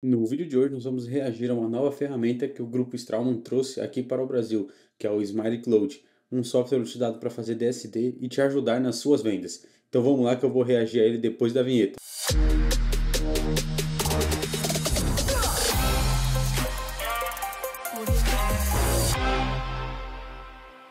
No vídeo de hoje, nós vamos reagir a uma nova ferramenta que o grupo Straumann trouxe aqui para o Brasil, que é o Smile Cloud, um software utilizado para fazer DSD e te ajudar nas suas vendas. Então vamos lá que eu vou reagir a ele depois da vinheta.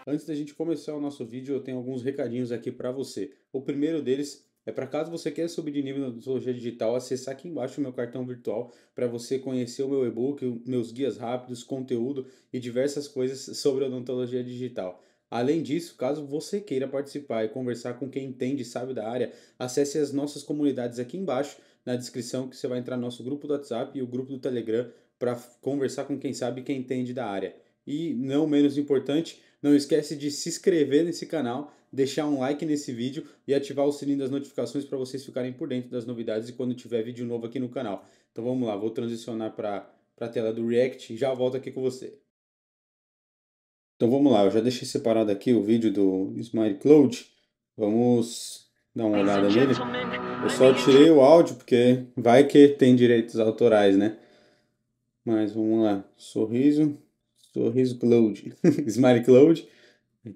Antes da gente começar o nosso vídeo, eu tenho alguns recadinhos aqui para você. O primeiro deles é para caso você queira subir de nível na odontologia digital, acessar aqui embaixo o meu cartão virtual para você conhecer o meu e-book, meus guias rápidos, conteúdo e diversas coisas sobre odontologia digital. Além disso, caso você queira participar e conversar com quem entende e sabe da área, acesse as nossas comunidades aqui embaixo na descrição que você vai entrar no nosso grupo do WhatsApp e o grupo do Telegram para conversar com quem sabe e quem entende da área. E não menos importante, não esquece de se inscrever nesse canal deixar um like nesse vídeo e ativar o sininho das notificações para vocês ficarem por dentro das novidades e quando tiver vídeo novo aqui no canal. Então vamos lá, vou transicionar para a tela do React e já volto aqui com você. Então vamos lá, eu já deixei separado aqui o vídeo do Smile Cloud. Vamos dar uma olhada nele. Eu só tirei o áudio porque vai que tem direitos autorais, né? Mas vamos lá, sorriso, sorriso Cloud, Smile Cloud.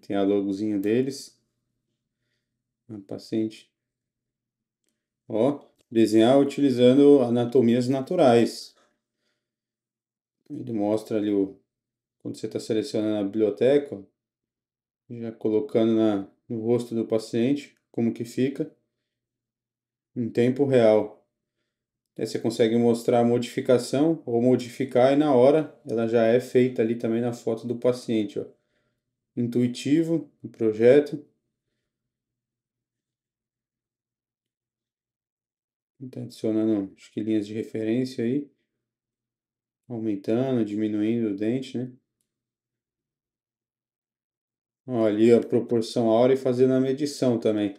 Tem a logozinha deles a né, paciente. Ó, desenhar utilizando anatomias naturais. Ele mostra ali o quando você está selecionando a biblioteca, já colocando na, no rosto do paciente como que fica em tempo real. Aí você consegue mostrar a modificação ou modificar e na hora ela já é feita ali também na foto do paciente. Ó. Intuitivo o projeto. Então, adicionando acho que linhas de referência aí, aumentando, diminuindo o dente, né? olha ali a proporção a hora e fazendo a medição também.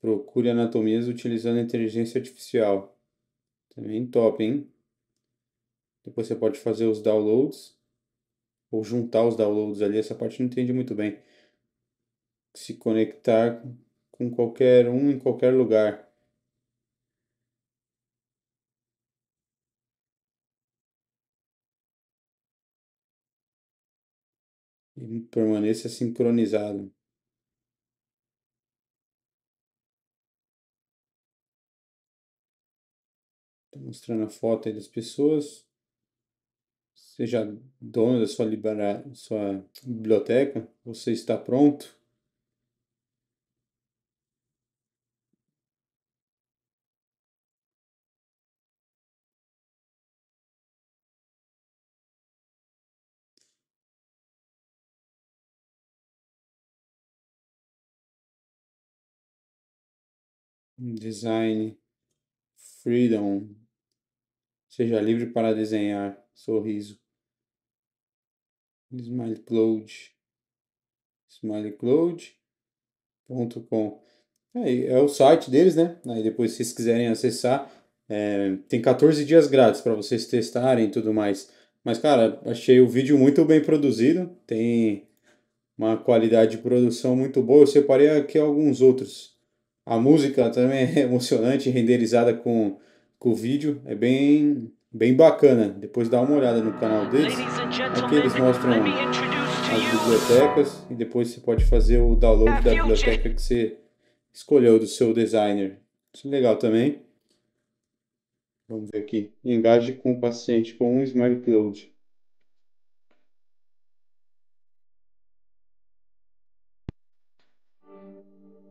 Procure anatomias utilizando inteligência artificial. Também top, hein? Depois você pode fazer os downloads ou juntar os downloads ali. Essa parte não entendi muito bem. Se conectar com qualquer um em qualquer lugar. E permaneça sincronizado. Estou tá mostrando a foto aí das pessoas. Seja dono da sua, libera... sua biblioteca. Você está pronto? Design. Freedom. Seja livre para desenhar. Sorriso. Smile Cloud. SmileCloud.com. Aí é o site deles, né? Aí depois, se vocês quiserem acessar, é, tem 14 dias grátis para vocês testarem e tudo mais. Mas, cara, achei o vídeo muito bem produzido. Tem uma qualidade de produção muito boa. Eu separei aqui alguns outros a música também é emocionante, renderizada com, com vídeo. É bem, bem bacana. Depois dá uma olhada no canal deles. Aqui eles mostram as bibliotecas e depois você pode fazer o download da biblioteca que você escolheu do seu designer. Isso é legal também. Vamos ver aqui. Engaje com o paciente com um smile cloud.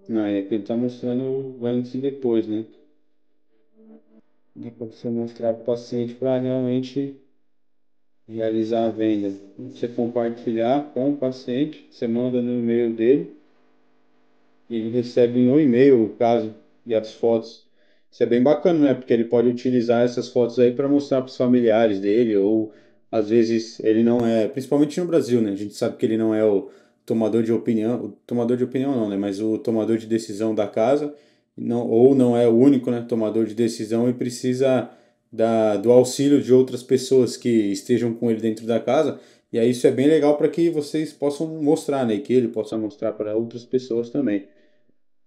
Não, é que ele tá mostrando o antes e depois, né? Depois você mostrar para o paciente para realmente realizar a venda. Você compartilhar com o paciente, você manda no e-mail dele, ele recebe no e-mail o caso e as fotos. Isso é bem bacana, né? Porque ele pode utilizar essas fotos aí para mostrar para os familiares dele, ou às vezes ele não é, principalmente no Brasil, né? A gente sabe que ele não é o tomador de opinião, o tomador de opinião não, né, mas o tomador de decisão da casa, não, ou não é o único né, tomador de decisão e precisa da, do auxílio de outras pessoas que estejam com ele dentro da casa. E aí isso é bem legal para que vocês possam mostrar, né, que ele possa mostrar para outras pessoas também.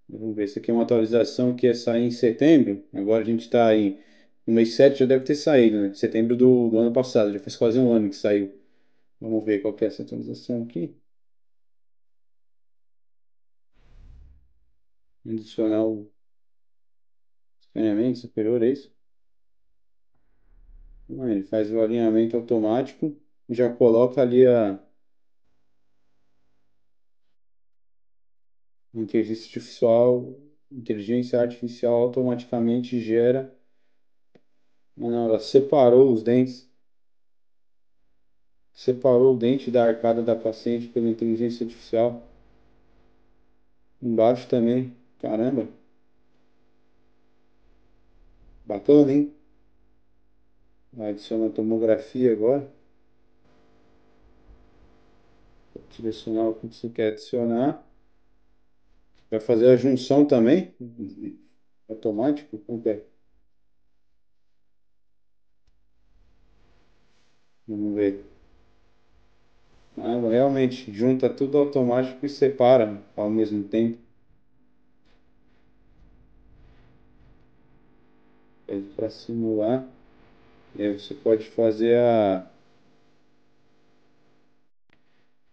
Vamos ver, isso aqui é uma atualização que ia sair em setembro. Agora a gente está em no mês 7 já deve ter saído, né? Setembro do, do ano passado, já faz quase um ano que saiu. Vamos ver qual que é essa atualização aqui. adicional escaneamento superior, é isso? Ele faz o alinhamento automático e já coloca ali a inteligência artificial, inteligência artificial automaticamente gera. Não, ela separou os dentes. Separou o dente da arcada da paciente pela inteligência artificial. Embaixo também Caramba. Bacana, hein? adicionar a tomografia agora. Vou selecionar o que você quer adicionar. Vai fazer a junção também? Automático? Como é? Vamos ver. Ah, realmente, junta tudo automático e separa ao mesmo tempo. para simular. E aí você pode fazer a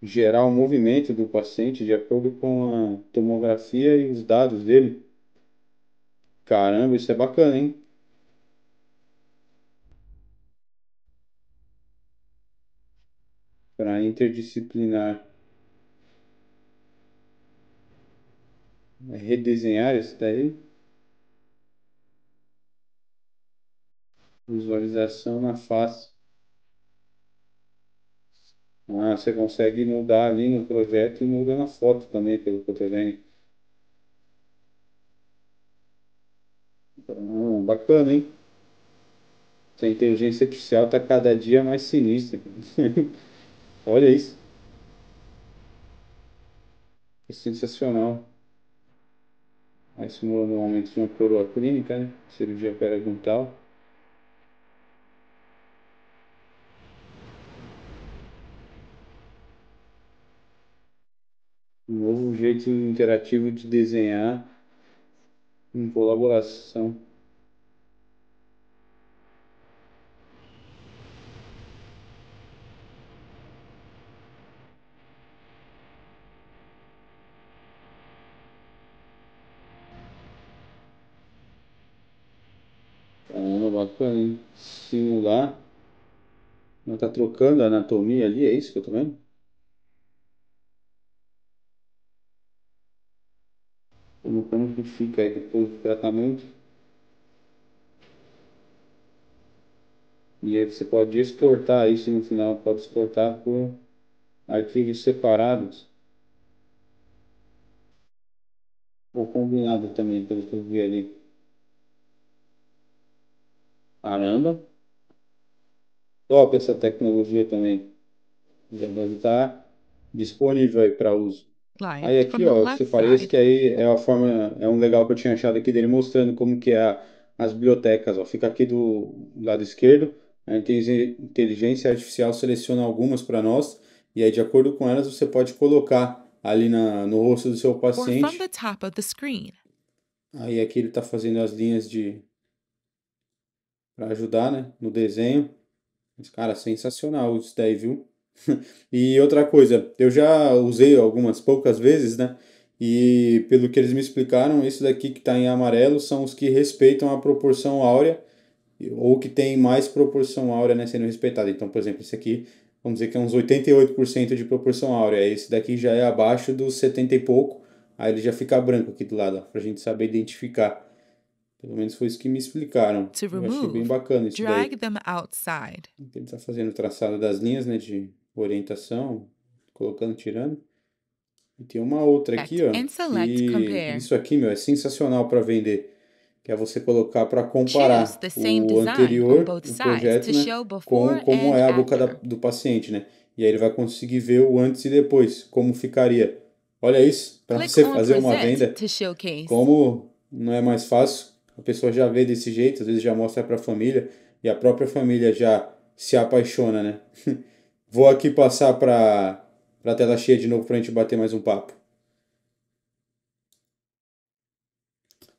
gerar o movimento do paciente de acordo com a tomografia e os dados dele. Caramba, isso é bacana, hein? Para interdisciplinar. Redesenhar isso daí. visualização na face. Ah, você consegue mudar ali no projeto e muda na foto também, pelo que eu tenho. Ah, bacana, hein? Essa inteligência artificial está cada dia mais sinistra. Olha isso. É sensacional. Aí simulando o aumento de uma coroa clínica, né? Cirurgia tal. um novo jeito interativo de desenhar em colaboração. uma bacana, hein? Simular. Não tá trocando a anatomia ali, é isso que eu tô vendo? que fica aí depois do tratamento. E aí você pode exportar isso no final, pode exportar por arquivos separados. Ou combinado também, pelo que eu vi ali. Caramba! Top essa tecnologia também. Já está estar disponível aí para uso. Lá, é Aí aqui, ó, eu separei esse que aí é uma forma, é um legal que eu tinha achado aqui dele mostrando como que é a- as bibliotecas, ó. Fica aqui do lado esquerdo, a inteligência artificial seleciona algumas para nós e aí de acordo com elas você pode colocar ali na, no rosto do seu from paciente. the top of the screen. Aí aqui ele está fazendo as linhas de para ajudar, né, no desenho. Mas, cara, é sensacional isso daí, viu? e outra coisa, eu já usei algumas poucas vezes, né? E pelo que eles me explicaram, isso daqui que está em amarelo são os que respeitam a proporção áurea ou que tem mais proporção áurea né, sendo respeitada. Então, por exemplo, esse aqui, vamos dizer que é uns 88% de proporção áurea. Esse daqui já é abaixo dos 70 e pouco, aí ele já fica branco aqui do lado, para a gente saber identificar. Pelo menos foi isso que me explicaram. remove, Eu achei bem bacana isso drag daí. them outside. Ele está fazendo o traçado das linhas, né, de orientação, colocando, tirando. E tem uma outra aqui, ó. Que isso aqui, meu, é sensacional para vender. Que é você colocar para comparar o anterior, o projeto, né, com como é a boca da, do paciente, né? E aí ele vai conseguir ver o antes e depois, como ficaria. Olha isso, para você fazer uma venda, como não é mais fácil, a pessoa já vê desse jeito, às vezes já mostra para a família e a própria família já se apaixona, né? Vou aqui passar para a tela cheia de novo para a gente bater mais um papo.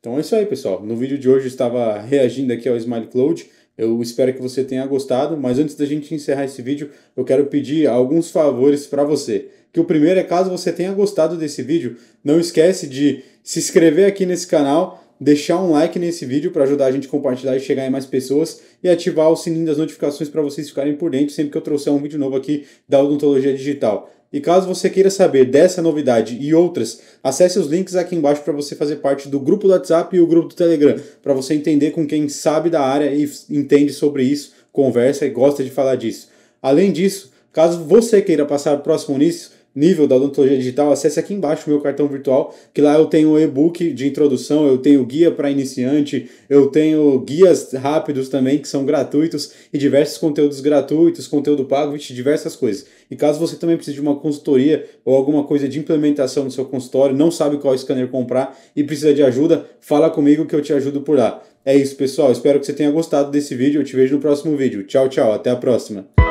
Então é isso aí, pessoal. No vídeo de hoje eu estava reagindo aqui ao Smile Cloud. Eu espero que você tenha gostado, mas antes da gente encerrar esse vídeo, eu quero pedir alguns favores para você. Que o primeiro é caso você tenha gostado desse vídeo, não esquece de se inscrever aqui nesse canal, deixar um like nesse vídeo para ajudar a gente a compartilhar e chegar em mais pessoas e ativar o sininho das notificações para vocês ficarem por dentro sempre que eu trouxer um vídeo novo aqui da odontologia digital. E caso você queira saber dessa novidade e outras, acesse os links aqui embaixo para você fazer parte do grupo do WhatsApp e o grupo do Telegram, para você entender com quem sabe da área e entende sobre isso, conversa e gosta de falar disso. Além disso, caso você queira passar o próximo nisso, nível da odontologia digital, acesse aqui embaixo o meu cartão virtual, que lá eu tenho um e-book de introdução, eu tenho guia para iniciante, eu tenho guias rápidos também, que são gratuitos, e diversos conteúdos gratuitos, conteúdo pago, vixe, diversas coisas. E caso você também precise de uma consultoria ou alguma coisa de implementação no seu consultório, não sabe qual scanner comprar e precisa de ajuda, fala comigo que eu te ajudo por lá. É isso, pessoal. Espero que você tenha gostado desse vídeo. Eu te vejo no próximo vídeo. Tchau, tchau. Até a próxima.